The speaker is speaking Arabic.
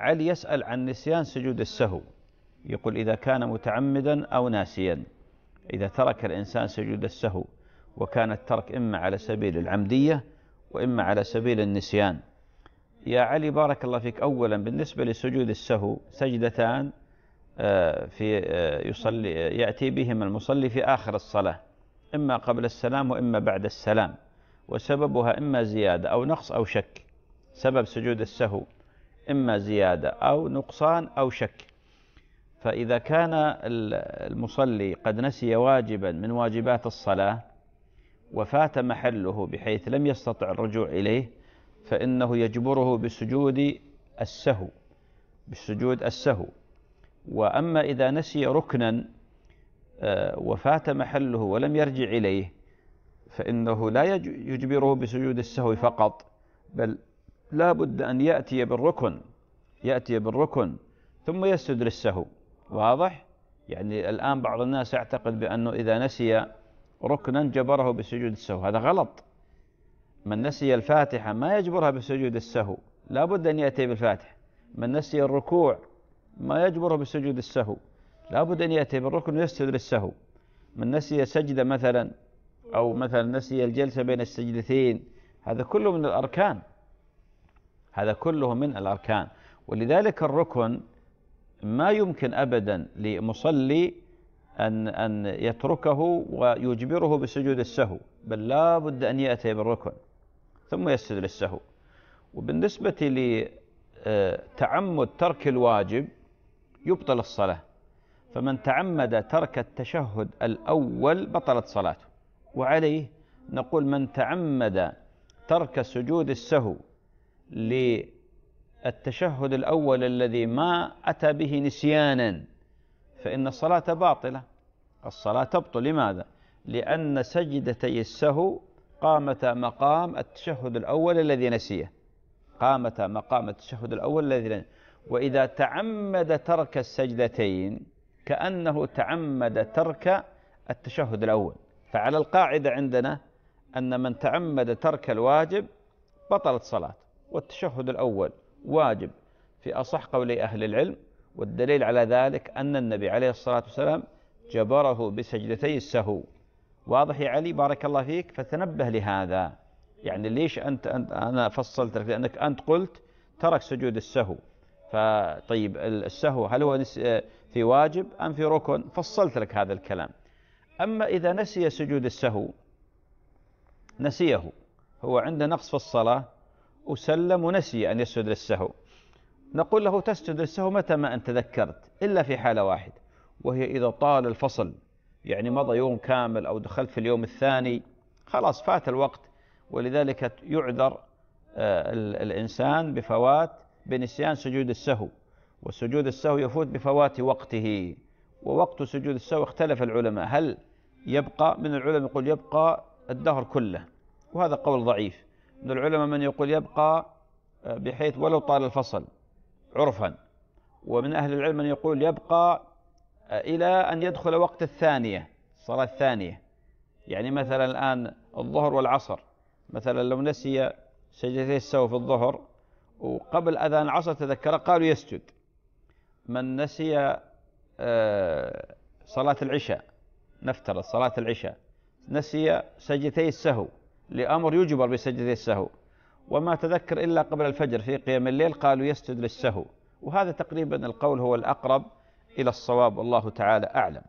علي يسأل عن نسيان سجود السهو يقول إذا كان متعمدا أو ناسيا إذا ترك الإنسان سجود السهو وكان الترك إما على سبيل العمدية وإما على سبيل النسيان يا علي بارك الله فيك أولا بالنسبة لسجود السهو سجدتان آه، في آه، يصلي آه، يأتي بهما المصلي في آخر الصلاة إما قبل السلام وإما بعد السلام وسببها إما زيادة أو نقص أو شك سبب سجود السهو إما زيادة أو نقصان أو شك فإذا كان المصلي قد نسي واجبا من واجبات الصلاة وفات محله بحيث لم يستطع الرجوع إليه فإنه يجبره بسجود السهو بسجود السهو وأما إذا نسي ركنا آه، وفات محله ولم يرجع إليه فإنه لا يجبره بسجود السهو فقط بل لا بد أن يأتي بالركن يأتي بالركن ثم يسجد للسهو واضح يعني الآن بعض الناس يعتقد بأنه إذا نسي ركنا جبره بسجود السهو هذا غلط من نسي الفاتحة ما يجبرها بسجود السهو لا بد أن يأتي بالفاتحة من نسي الركوع ما يجبره بسجود السهو لا بد أن يأتي بالركن ويسجد للسهو من نسي سجدة مثلا أو مثلا نسي الجلسة بين السجدتين هذا كله من الأركان هذا كله من الأركان ولذلك الركن ما يمكن أبدا لمصلي أن أن يتركه ويجبره بسجود السهو بل لا بد أن يأتي بالركن ثم يسجد للسهو وبالنسبة لتعمد آه، ترك الواجب يبطل الصلاة فمن تعمد ترك التشهد الأول بطلت صلاته وعليه نقول من تعمد ترك سجود السهو للتشهد الأول الذي ما أتى به نسيانا فإن الصلاة باطلة الصلاة تبطل لماذا؟ لأن سجدتي السهو قامتا مقام التشهد الأول الذي نسيه قامتا مقام التشهد الأول الذي نسيه وإذا تعمد ترك السجدتين كأنه تعمد ترك التشهد الأول فعلى القاعدة عندنا أن من تعمد ترك الواجب بطلت صلاته والتشهد الأول واجب في أصح قولي أهل العلم والدليل على ذلك أن النبي عليه الصلاة والسلام جبره بسجدتي السهو واضح يا علي بارك الله فيك فتنبه لهذا يعني ليش أنت, أنت أنا فصلت لك لأنك أنت قلت ترك سجود السهو فطيب السهو هل هو آه، في واجب أم في ركن فصلت لك هذا الكلام أما إذا نسي سجود السهو نسيه هو عنده نقص في الصلاة وسلم ونسي أن يسجد للسهو نقول له تسجد للسهو متى ما أنت تذكرت إلا في حالة واحدة وهي إذا طال الفصل يعني مضى يوم كامل أو دخلت في اليوم الثاني خلاص فات الوقت ولذلك يعذر آه، الإنسان بفوات بنسيان سجود السهو وسجود السهو يفوت بفوات وقته ووقت سجود السهو اختلف العلماء هل يبقى من العلماء يقول يبقى الدهر كله وهذا قول ضعيف من العلماء من يقول يبقى آه، بحيث ولو طال الفصل عرفا ومن أهل العلم من يقول يبقى آه، إلى أن يدخل وقت الثانية الصلاة الثانية يعني مثلا الآن الظهر والعصر مثلا لو نسي سجدتي السهو في الظهر وقبل أذان العصر تذكر قالوا يسجد من نسي آه، صلاة العشاء نفترض صلاة العشاء نسي سجدتي السهو لأمر يجبر بسجد السهو وما تذكر إلا قبل الفجر في قيام الليل قالوا يسجد للسهو وهذا تقريبا القول هو الأقرب إلى الصواب والله تعالى أعلم